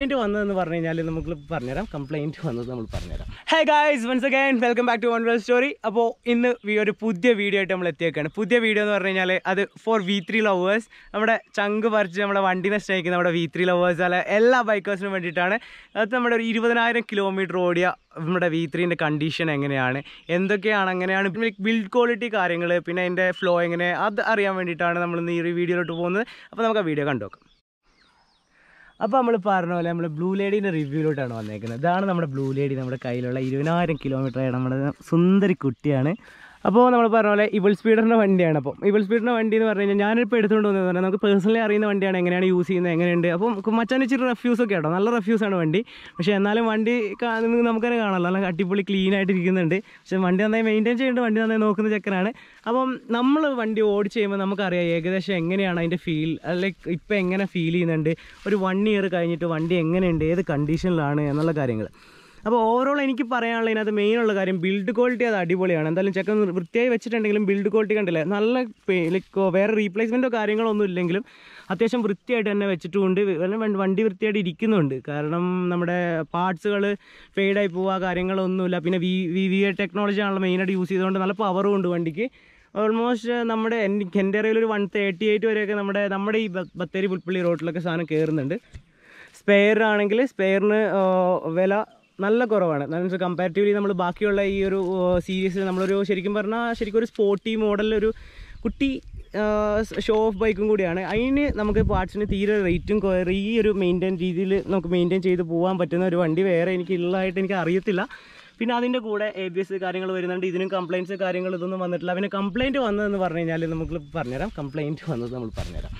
complaint വന്നതെന്ന് പറഞ്ഞു കഴിഞ്ഞാൽ നമുക്ക് പറഞ്ഞുതരാം കംപ്ലൈൻറ്റ് വന്നത് നമ്മൾ പറഞ്ഞുതരാം hey guys once again welcome back to one story അപ്പോൾ ഇന്ന് ഒരു പുതിയ വീഡിയോ ആയിട്ട് നമ്മൾ എത്തിയേക്കാണ് പുതിയ വീഡിയോ എന്ന് പറഞ്ഞു കഴിഞ്ഞാൽ അത് ഫോർ വി ത്രീ ലവേഴ്സ് നമ്മുടെ ചങ്ക് പറിച്ച് നമ്മുടെ വണ്ടിനെ സ്നേഹിക്കുന്ന നമ്മുടെ വി ത്രീ ലവേഴ്സ് അല്ലെ എല്ലാ ബൈക്കേഴ്സിനും വേണ്ടിയിട്ടാണ് അത് നമ്മുടെ ഒരു ഇരുപതിനായിരം കിലോമീറ്റർ ഓടിയ നമ്മുടെ വി ത്രീൻ്റെ കണ്ടീഷൻ എങ്ങനെയാണ് എന്തൊക്കെയാണ് എങ്ങനെയാണ് ബിൽഡ് ക്വാളിറ്റി കാര്യങ്ങൾ പിന്നെ അതിൻ്റെ ഫ്ലോ എങ്ങനെ അത് അറിയാൻ വേണ്ടിയിട്ടാണ് നമ്മൾ ഈ ഒരു വീഡിയോയിലോട്ട് പോകുന്നത് അപ്പോൾ നമുക്ക് ആ വീഡിയോ കണ്ടു നോക്കാം അപ്പോൾ നമ്മൾ പറഞ്ഞ പോലെ നമ്മൾ ബ്ലൂ ലേഡീൻ്റെ റിവ്യൂലോട്ടാണ് വന്നേക്കുന്നത് ഇതാണ് നമ്മുടെ ബ്ലൂ ലേഡി നമ്മുടെ കയ്യിലുള്ള ഇരുപതിനായിരം കിലോമീറ്ററായ നമ്മുടെ സുന്ദരി കുട്ടിയാണ് അപ്പോൾ നമ്മൾ പറഞ്ഞ പോലെ ഇവിൾ സ്പീഡറിൻ്റെ വണ്ടിയാണ് അപ്പോൾ ഇവിൾ സ്പീഡറിൻ്റെ വണ്ടി എന്ന് പറഞ്ഞു കഴിഞ്ഞാൽ ഞാനിപ്പോൾ എടുത്തുകൊണ്ട് വന്നത് പറഞ്ഞാൽ നമുക്ക് പേഴ്സണലി അറിയുന്ന വണ്ടിയാണ് എങ്ങനെയാണ് യൂസ് ചെയ്യുന്നത് എങ്ങനെയുണ്ട് അപ്പോൾ മച്ചാൻ ഇച്ചിരി റെഫ്യൂസ് ഒക്കെ കേട്ടോ നല്ല ആണ് വണ്ടി പക്ഷേ എന്നാലും വണ്ടി നമുക്കതിനെ കാണാമല്ലോ നല്ല അടിപൊളി ക്ലീൻ ആയിട്ട് ഇരിക്കുന്നുണ്ട് പക്ഷേ വണ്ടി നന്നായി മെയിൻറ്റെയിൻ ചെയ്യേണ്ട വണ്ടി നന്നായി നോക്കുന്ന ചെക്കനാണ് അപ്പം നമ്മൾ വണ്ടി ഓടിച്ച് ചെയ്യുമ്പോൾ നമുക്കറിയാം ഏകദേശം എങ്ങനെയാണ് അതിൻ്റെ ഫീൽ ലൈക്ക് ഇപ്പോൾ എങ്ങനെ ഫീൽ ചെയ്യുന്നുണ്ട് ഒരു വൺ ഇയർ കഴിഞ്ഞിട്ട് വണ്ടി എങ്ങനെയുണ്ട് ഏത് കണ്ടീഷനിലാണ് എന്നുള്ള കാര്യങ്ങൾ അപ്പോൾ ഓവറോൾ എനിക്ക് പറയാനുള്ള ഇതിനകത്ത് മെയിനുള്ള കാര്യം ബിൽഡ് ക്വാളിറ്റി അത് അടിപൊളിയാണ് എന്തായാലും ചെക്കൻ വൃത്തിയായി വെച്ചിട്ടുണ്ടെങ്കിലും ബിൽഡ് ക്വാളിറ്റി കണ്ടില്ല നല്ല ലൈക്ക് വേറെ റീപ്ലേസ്മെൻറ്റോ കാര്യങ്ങളൊന്നും ഇല്ലെങ്കിലും അത്യാവശ്യം വൃത്തിയായിട്ട് തന്നെ വെച്ചിട്ടുണ്ട് വണ്ടി വൃത്തിയായിട്ട് ഇരിക്കുന്നുണ്ട് കാരണം നമ്മുടെ പാർട്സുകൾ ഫെയ്ഡായി പോവുക കാര്യങ്ങളൊന്നുമില്ല പിന്നെ വി വി ടെക്നോളജി ആണല്ലോ മെയിനായിട്ട് യൂസ് ചെയ്തുകൊണ്ട് നല്ല പവറും ഉണ്ട് വണ്ടിക്ക് ഓൾമോസ്റ്റ് നമ്മുടെ എനിക്ക് എൻ്റെ അറിയിൽ ഒരു വൺ തേർട്ടി എയ്റ്റ് വരെയൊക്കെ നമ്മുടെ നമ്മുടെ ഈ ബത്തേരി പുൽപ്പള്ളി റോഡിലൊക്കെ സാധനം കയറുന്നുണ്ട് സ്പെയറാണെങ്കിൽ സ്പെയറിന് വില നല്ല കുറവാണ് മീൻസ് കമ്പാരിറ്റീവ്ലി നമ്മൾ ബാക്കിയുള്ള ഈ ഒരു സീരീസിൽ നമ്മളൊരു ശരിക്കും പറഞ്ഞാൽ ശരിക്കും ഒരു സ്പോർട്ടി മോഡലൊരു കുട്ടി ഷോ ഓഫ് ബൈക്കും കൂടിയാണ് അതിന് നമുക്ക് പാർട്സിന് തീരെ റേറ്റും ഈ ഒരു മെയിൻറ്റെയിൻ രീതിയിൽ നമുക്ക് മെയിൻറ്റെയിൻ ചെയ്ത് പോകാൻ പറ്റുന്ന ഒരു വണ്ടി വേറെ എനിക്ക് ഉള്ളതായിട്ട് എനിക്ക് അറിയത്തില്ല പിന്നെ അതിൻ്റെ കൂടെ എ ബി എസ് കാര്യങ്ങൾ വരുന്നുണ്ട് ഇതിനും കംപ്ലയിൻസ് കാര്യങ്ങൾ ഇതൊന്നും വന്നിട്ടില്ല പിന്നെ കംപ്ലയിൻറ്റ് വന്നതെന്ന് പറഞ്ഞു കഴിഞ്ഞാൽ നമുക്ക് പറഞ്ഞുതരാം കംപ്ലയിൻറ്റ് വന്നത് നമ്മൾ പറഞ്ഞുതരാം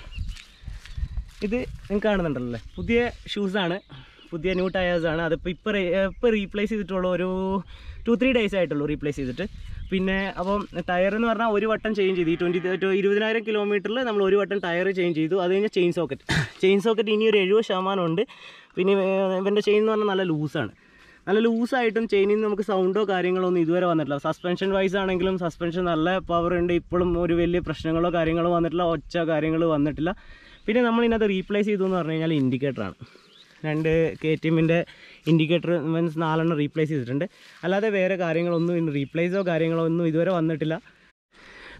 ഇത് നിങ്ങൾക്ക് കാണുന്നുണ്ടല്ലോ പുതിയ ഷൂസാണ് പുതിയ ന്യൂ ടയേഴ്സാണ് അതിപ്പോൾ ഇപ്പം ഇപ്പോൾ റീപ്ലേസ് ചെയ്തിട്ടുള്ളൂ ഒരു ടു ത്രീ ഡേയ്സ് ആയിട്ടുള്ളൂ റീപ്ലേസ് ചെയ്തിട്ട് പിന്നെ അപ്പം ടയർ എന്ന് പറഞ്ഞാൽ ഒരു വട്ടം ചേഞ്ച് ചെയ്തു ഈ ട്വൻറ്റി ഇരുപതിനായിരം കിലോമീറ്ററിൽ നമ്മൾ ഒരു വട്ടം ടയർ ചേഞ്ച് ചെയ്തു അത് കഴിഞ്ഞാൽ ചെയിൻ സോക്കറ്റ് ചെയിൻ സോക്കറ്റ് ഇനി ഒരു എഴുപത് ശതമാനം ഉണ്ട് പിന്നെ ഇവൻ്റെ ചെയിൻ എന്ന് പറഞ്ഞാൽ നല്ല ലൂസാണ് നല്ല ലൂസായിട്ടും ചെയിനിൽ നിന്ന് നമുക്ക് സൗണ്ടോ കാര്യങ്ങളോ ഒന്നും ഇതുവരെ വന്നിട്ടില്ല സസ്പെൻഷൻ വൈസ് ആണെങ്കിലും സസ്പെൻഷൻ നല്ല പവർ ഉണ്ട് ഇപ്പോഴും ഒരു വലിയ പ്രശ്നങ്ങളോ കാര്യങ്ങളോ വന്നിട്ടില്ല ഒച്ച കാര്യങ്ങൾ വന്നിട്ടില്ല പിന്നെ നമ്മൾ ഇതിനകത്ത് റീപ്ലേസ് ചെയ്തു എന്ന് പറഞ്ഞു കഴിഞ്ഞാൽ ഇൻഡിക്കേറ്ററാണ് രണ്ട് കെ ടി എമ്മിൻ്റെ ഇൻഡിക്കേറ്റർ മീൻസ് നാലെണ്ണം റീപ്ലേസ് ചെയ്തിട്ടുണ്ട് അല്ലാതെ വേറെ കാര്യങ്ങളൊന്നും റീപ്ലേസോ കാര്യങ്ങളോ ഒന്നും ഇതുവരെ വന്നിട്ടില്ല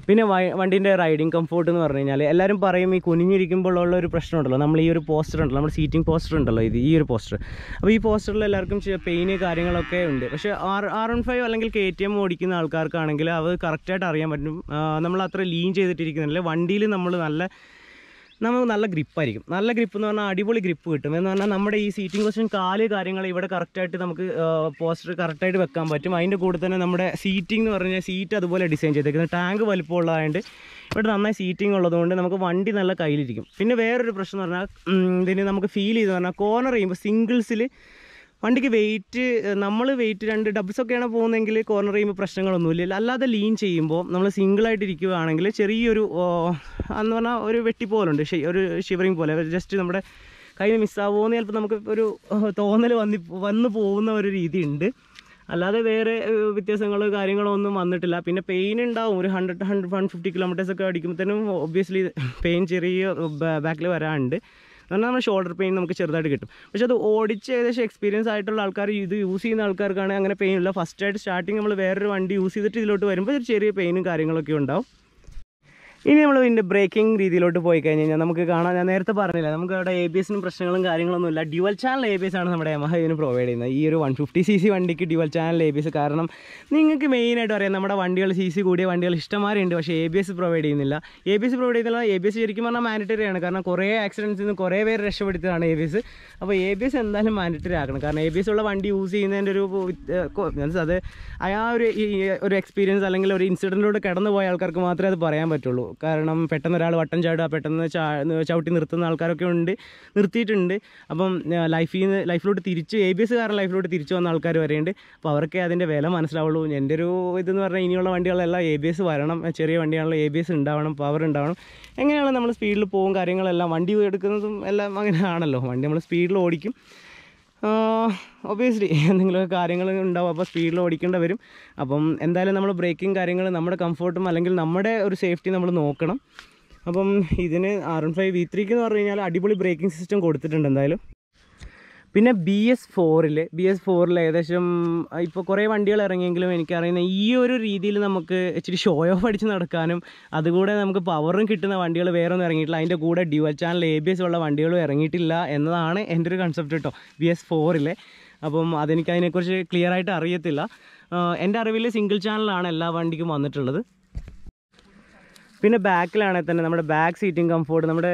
പിന്നെ വണ്ടിൻ്റെ റൈഡിങ് കംഫോർട്ട് എന്ന് പറഞ്ഞു കഴിഞ്ഞാൽ എല്ലാവരും പറയും ഈ കുനിഞ്ഞിരിക്കുമ്പോൾ ഉള്ള ഒരു പ്രശ്നമുണ്ടല്ലോ നമ്മൾ ഈ ഒരു പോസ്റ്റർ ഉണ്ടല്ലോ നമ്മുടെ സീറ്റിംഗ് പോസ്റ്റർ ഉണ്ടല്ലോ ഇത് ഈ ഒരു പോസ്റ്റർ അപ്പോൾ ഈ പോസ്റ്ററിൽ എല്ലാവർക്കും പെയിന് കാര്യങ്ങളൊക്കെ ഉണ്ട് പക്ഷേ ആർ ആർ വൺ ഫൈവ് അല്ലെങ്കിൽ കെ ടി എം ഓടിക്കുന്ന ആൾക്കാർക്കാണെങ്കിൽ അത് കറക്റ്റായിട്ട് അറിയാൻ പറ്റും നമ്മൾ അത്ര ലീൻ ചെയ്തിട്ടിരിക്കുന്നില്ല വണ്ടിയിൽ നമ്മൾ നല്ല നമുക്ക് നല്ല ഗ്രിപ്പായിരിക്കും നല്ല ഗ്രിപ്പ് എന്ന് പറഞ്ഞാൽ അടിപൊളി ഗ്രിപ്പ് കിട്ടും എന്ന് പറഞ്ഞാൽ നമ്മുടെ ഈ സീറ്റിംഗ് പൊസിഷൻ കാല് കാര്യങ്ങൾ ഇവിടെ കറക്റ്റായിട്ട് നമുക്ക് പോസ്റ്റർ കറക്റ്റായിട്ട് വെക്കാൻ പറ്റും അതിൻ്റെ കൂടെ തന്നെ നമ്മുടെ സീറ്റിംഗ് എന്ന് പറഞ്ഞാൽ സീറ്റ് അതുപോലെ ഡിസൈൻ ചെയ്തേക്കുന്നത് ടാങ്ക് വലിപ്പം ഉള്ളതായതുകൊണ്ട് ഇവിടെ നന്നായി സീറ്റിംഗ് ഉള്ളതുകൊണ്ട് നമുക്ക് വണ്ടി നല്ല കയ്യിലിരിക്കും പിന്നെ വേറൊരു പ്രശ്നം എന്ന് പറഞ്ഞാൽ ഇതിന് നമുക്ക് ഫീൽ ചെയ്തെന്ന് പറഞ്ഞാൽ കോർണർ ചെയ്യുമ്പോൾ സിംഗിൾസിൽ വണ്ടിക്ക് വെയിറ്റ് നമ്മൾ വെയിറ്റ് രണ്ട് ഡബ്സൊക്കെയാണ് പോകുന്നതെങ്കിൽ കോർണർ ചെയ്യുമ്പോൾ പ്രശ്നങ്ങളൊന്നുമില്ല അല്ലാതെ ലീൻ ചെയ്യുമ്പോൾ നമ്മൾ ആയിട്ട് ഇരിക്കുകയാണെങ്കിൽ ചെറിയൊരു എന്ന് പറഞ്ഞാൽ ഒരു വെട്ടി പോലുണ്ട് ഒരു ഷിവറിങ് പോലെ ജസ്റ്റ് നമ്മുടെ കയ്യിൽ മിസ്സാവുമെന്ന് ചിലപ്പോൾ നമുക്ക് ഒരു തോന്നൽ വന്നി വന്ന് പോകുന്ന ഒരു രീതിയുണ്ട് അല്ലാതെ വേറെ വ്യത്യാസങ്ങൾ കാര്യങ്ങളോ ഒന്നും വന്നിട്ടില്ല പിന്നെ പെയിൻ ഉണ്ടാവും ഒരു ഹൺഡ്രഡ് ഹൺഡ്രഡ് വൺ ഫിഫ്റ്റി കിലോമീറ്റേഴ്സൊക്കെ അടിക്കുമ്പോഴത്തേനും ഒബ്വിയസ്ലി പെയിൻ ചെറിയ ബാക്കിൽ വരാറുണ്ട് എന്ന് പറഞ്ഞാൽ നമ്മുടെ ഷോൾഡർ പെയിൻ നമുക്ക് ചെറുതായിട്ട് കിട്ടും പക്ഷേ അത് ഓടിച്ച് ഏകദേശം എക്സ്പീരിയൻസ് ആയിട്ടുള്ള ആൾക്കാർ ഇത് യൂസ് ചെയ്യുന്ന ആൾക്കാർക്കാണ് അങ്ങനെ പെയിൻ ഇല്ല ഫസ്റ്റായിട്ട് സ്റ്റാർട്ടിങ് നമ്മൾ വേറൊരു വണ്ടി യൂസ് ചെയ്തിട്ട് ഇതിലോട്ട് വരുമ്പോൾ ഒരു ചെറിയ പെയിനും കാര്യങ്ങളൊക്കെ ഉണ്ടാവും ഇനി നമ്മൾ ഇതിൻ്റെ ബ്രേക്കിംഗ് രീതിയിലോട്ട് പോയി കഴിഞ്ഞ് കഴിഞ്ഞാൽ നമുക്ക് കാണാൻ ഞാൻ നേരത്തെ പറഞ്ഞില്ല നമുക്ക് അവിടെ എ ബി എസിനും പ്രശ്നങ്ങളും കാര്യങ്ങളൊന്നും ഇല്ല dual channel A B S ആണ് നമ്മുടെ യമഹ ഇതിന് പ്രൊവൈഡ് ചെയ്യുന്നത് ഈ ഒരു വൺ ഫിഫ്റ്റി സി സി വണ്ടിക്ക് dual channel A B S കാരണം നിങ്ങൾക്ക് മെയിനായിട്ട് അറിയാം നമ്മുടെ വണ്ടികൾ സി സി കൂടിയ വണ്ടികൾ ഇഷ്ടമാരുണ്ട് പക്ഷേ എ ബി എസ് പ്രൊവൈഡ് ചെയ്യുന്നില്ല എ ബി എസ് പ്രൊവൈഡ് ചെയ്യുന്നില്ല എ ബി എസ് ശരിക്കും പറഞ്ഞാൽ മാൻഡറ്ററി ആണ് കാരണം കുറേ ആക്സിഡൻസിൽ നിന്ന് കുറേ പേര് രക്ഷപ്പെടുത്തിയതാണ് എ ബി എസ് അപ്പോൾ എ ബി എസ് എന്തായാലും മാൻഡറ്ററി ആക്കണം കാരണം എ ബി എസ് ഉള്ള വണ്ടി യൂസ് ചെയ്യുന്നതിൻ്റെ ഒരു മീൻസ് അത് ആ ഒരു ഒരു എക്സ്പീരിയൻസ് അല്ലെങ്കിൽ ഒരു ഇൻസിഡൻറ്റിലൂടെ കടന്നുപോയ പോയ ആൾക്കാർക്ക് മാത്രമേ അത് പറയാൻ പറ്റുള്ളൂ കാരണം പെട്ടെന്ന് ഒരാൾ വട്ടം ചാടുക പെട്ടെന്ന് ചവിട്ടി നിർത്തുന്ന ആൾക്കാരൊക്കെ ഉണ്ട് നിർത്തിയിട്ടുണ്ട് അപ്പം ലൈഫിൽ നിന്ന് ലൈഫിലോട്ട് തിരിച്ച് എ ബി എസ് കാരൻ ലൈഫിലോട്ട് തിരിച്ചു വന്ന ആൾക്കാർ വരെയുണ്ട് അപ്പോൾ അവർക്കേ അതിൻ്റെ വില മനസ്സിലാവുള്ളൂ എൻ്റെ ഒരു ഇതെന്ന് പറഞ്ഞാൽ ഇനിയുള്ള വണ്ടികളെല്ലാം എ ബി എസ് വരണം ചെറിയ വണ്ടിയാണല്ലോ എ ബി എസ് ഉണ്ടാവണം പവർ ഉണ്ടാവണം എങ്ങനെയാണ് നമ്മൾ സ്പീഡിൽ പോകും കാര്യങ്ങളെല്ലാം വണ്ടി എടുക്കുന്നതും എല്ലാം അങ്ങനെ ആണല്ലോ വണ്ടി നമ്മൾ സ്പീഡിൽ ഓടിക്കും ഒബിയസ്ലി എന്തെങ്കിലും കാര്യങ്ങൾ ഉണ്ടാവും അപ്പോൾ സ്പീഡിൽ ഓടിക്കേണ്ടി വരും അപ്പം എന്തായാലും നമ്മൾ ബ്രേക്കിങ് കാര്യങ്ങൾ നമ്മുടെ കംഫർട്ടും അല്ലെങ്കിൽ നമ്മുടെ ഒരു സേഫ്റ്റി നമ്മൾ നോക്കണം അപ്പം ഇതിന് ആർ എൻ ഫൈവ് വി ത്രീക്ക് എന്ന് പറഞ്ഞു കഴിഞ്ഞാൽ അടിപൊളി ബ്രേക്കിംഗ് സിസ്റ്റം കൊടുത്തിട്ടുണ്ട് എന്തായാലും പിന്നെ ബി എസ് ഫോറിൽ ബി എസ് ഫോറിൽ ഏകദേശം ഇപ്പോൾ കുറേ വണ്ടികൾ ഇറങ്ങിയെങ്കിലും എനിക്കറിയുന്ന ഈ ഒരു രീതിയിൽ നമുക്ക് ഇച്ചിരി ഷോ ഓഫ് അടിച്ച് നടക്കാനും അതുകൂടെ നമുക്ക് പവറും കിട്ടുന്ന വണ്ടികൾ വേറെ ഒന്നും ഇറങ്ങിയിട്ടില്ല അതിൻ്റെ കൂടെ dual channel A B S ഉള്ള വണ്ടികളും ഇറങ്ങിയിട്ടില്ല എന്നതാണ് എൻ്റെ ഒരു കൺസെപ്റ്റ് കേട്ടോ ബി എസ് ഫോറിൽ അപ്പം അതെനിക്ക് അതിനെക്കുറിച്ച് ക്ലിയർ ആയിട്ട് അറിയത്തില്ല എൻ്റെ അറിവിൽ സിംഗിൾ ചാനലാണ് എല്ലാ വണ്ടിക്കും വന്നിട്ടുള്ളത് പിന്നെ ബാക്കിലാണെങ്കിൽ തന്നെ നമ്മുടെ ബാക്ക് സീറ്റിംഗ് കംഫോർട്ട് നമ്മുടെ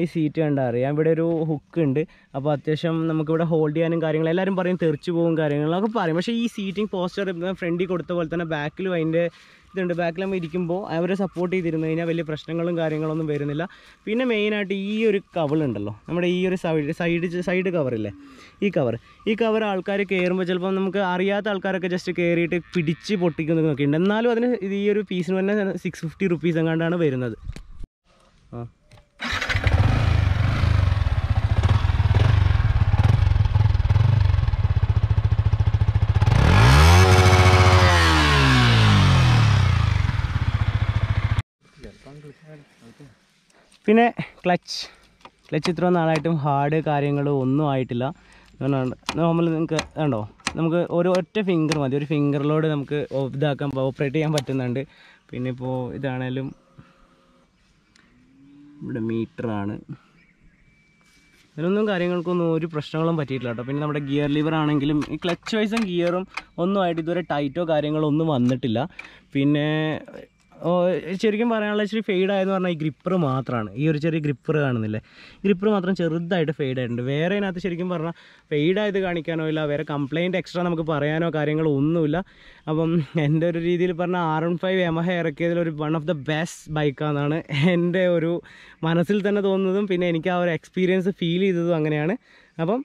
ഈ സീറ്റ് കണ്ടാൽ അറിയാം ഇവിടെ ഒരു ഹുക്ക് ഉണ്ട് അപ്പോൾ അത്യാവശ്യം നമുക്കിവിടെ ഹോൾഡ് ചെയ്യാനും കാര്യങ്ങൾ എല്ലാവരും പറയും തെറിച്ചു പോകും കാര്യങ്ങളൊക്കെ പറയും പക്ഷേ ഈ സീറ്റിംഗ് പോസ്റ്റർ ഫ്രണ്ടിൽ കൊടുത്ത പോലെ തന്നെ ബാക്കിലും അതിൻ്റെ ഇതുണ്ട് ബാക്കിലാകുമ്പോൾ ഇരിക്കുമ്പോൾ അവരെ സപ്പോർട്ട് ചെയ്തിരുന്നു കഴിഞ്ഞാൽ വലിയ പ്രശ്നങ്ങളും കാര്യങ്ങളൊന്നും വരുന്നില്ല പിന്നെ മെയിനായിട്ട് ഈ ഒരു കവളുണ്ടല്ലോ നമ്മുടെ ഈ ഒരു സൈഡ് സൈഡ് സൈഡ് കവറില്ലേ ഈ കവർ ഈ കവർ ആൾക്കാർ കയറുമ്പോൾ ചിലപ്പോൾ നമുക്ക് അറിയാത്ത ആൾക്കാരൊക്കെ ജസ്റ്റ് കയറിയിട്ട് പിടിച്ച് പൊട്ടിക്കുന്നതൊക്കെ ഉണ്ട് എന്നാലും അതിന് ഈ ഒരു പീസിന് തന്നെ സിക്സ് ഫിഫ്റ്റി റുപ്പീസ് എങ്ങാണ്ടാണ് വരുന്നത് ആ പിന്നെ ക്ലച്ച് ക്ലച്ച് ഇത്ര നാളായിട്ടും ഹാർഡ് കാര്യങ്ങൾ ഒന്നും ആയിട്ടില്ല നോർമൽ നിങ്ങൾക്ക് ഉണ്ടോ നമുക്ക് ഒരു ഒറ്റ ഫിംഗർ മതി ഒരു ഫിംഗറിലോട് നമുക്ക് ഇതാക്കാൻ ഓപ്പറേറ്റ് ചെയ്യാൻ പറ്റുന്നുണ്ട് പിന്നെ ഇപ്പോൾ ഇതാണേലും ഇവിടെ മീറ്ററാണ് അതിനൊന്നും കാര്യങ്ങൾക്കൊന്നും ഒരു പ്രശ്നങ്ങളും പറ്റിയിട്ടില്ല കേട്ടോ പിന്നെ നമ്മുടെ ഗിയർ ലിവർ ആണെങ്കിലും ഈ ക്ലച്ച് വൈസും ഗിയറും ഒന്നും ആയിട്ട് ഇതുവരെ ടൈറ്റോ കാര്യങ്ങളോ ഒന്നും വന്നിട്ടില്ല പിന്നെ ശരിക്കും പറയാനുള്ള ഇച്ചിരി ഫെയ്ഡ് ആയെന്ന് പറഞ്ഞാൽ ഈ ഗ്രിപ്പർ മാത്രമാണ് ഈ ഒരു ചെറിയ ഗ്രിപ്പർ കാണുന്നില്ലേ ഗ്രിപ്പർ മാത്രം ചെറുതായിട്ട് ഫെയ്ഡ് ആയിട്ടുണ്ട് വേറെ ഇതിനകത്ത് ശരിക്കും പറഞ്ഞാൽ ഫെയ്ഡ് ആയത് കാണിക്കാനോ ഇല്ല വേറെ കംപ്ലയിൻറ്റ് എക്സ്ട്രാ നമുക്ക് പറയാനോ കാര്യങ്ങളോ ഒന്നുമില്ല അപ്പം എൻ്റെ ഒരു രീതിയിൽ പറഞ്ഞാൽ ആർ എൺ ഫൈവ് എമഹ ഇറക്കിയതിൽ ഒരു വൺ ഓഫ് ദ ബെസ്റ്റ് ബൈക്കാണെന്നാണ് എൻ്റെ ഒരു മനസ്സിൽ തന്നെ തോന്നുന്നതും പിന്നെ എനിക്ക് ആ ഒരു എക്സ്പീരിയൻസ് ഫീൽ ചെയ്തതും അങ്ങനെയാണ് അപ്പം